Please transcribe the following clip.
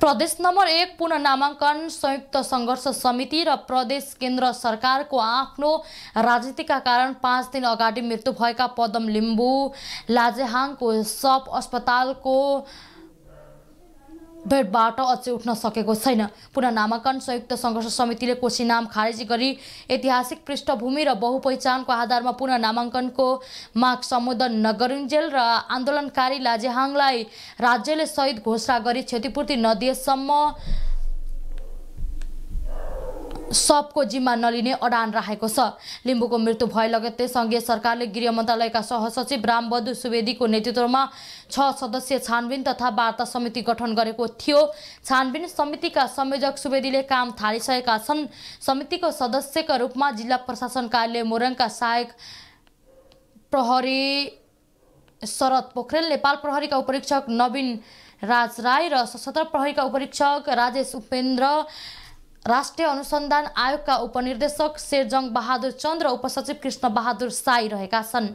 प्रदेश नम्बर एक पुनः नामाङ्कन संयुक्त सङ्घर्ष समिति र प्रदेश केन्द्र सरकारको आफ्नो राजनीतिका कारण पाँच दिन अगाडि मृत्यु भएका पदम लिम्बू लाजेहाङको सब अस्पतालको भेटबाट अझै उठ्न सकेको छैन पुननामाङ्कन संयुक्त सङ्घर्ष समितिले कोशी नाम खारेजी गरी ऐतिहासिक पृष्ठभूमि र बहुपहिचानको आधारमा पुनः नामाङ्कनको माग सम्बोधन नगरिन्जेल र आन्दोलनकारी लाजेहाङलाई राज्यले सहित घोषणा गरी क्षतिपूर्ति नदिएसम्म सबको जिम्मा नलिने अडान राखेको छ लिम्बूको मृत्यु भए लगत्तै सङ्घीय सरकारले गृह मन्त्रालयका सहसचिव रामबहादुर सुवेदीको नेतृत्वमा छ सदस्य छानबिन तथा वार्ता समिति गठन गरेको थियो छानबिन समितिका संयोजक सुवेदीले काम थालिसकेका छन् समितिको सदस्यका रूपमा जिल्ला प्रशासन कार्यालय मोरङका सहायक प्रहरी शरद पोखरेल नेपाल प्रहरीका उपरीक्षक नवीन राज राई र सशस्त्र प्रहरीका उपरीक्षक राजेश उपेन्द्र राष्ट्रिय अनुसन्धान आयोगका उपनिर्देशक शेरजङ बहादुर चन्द र उपसचिव कृष्ण बहादुर साई रहेका छन्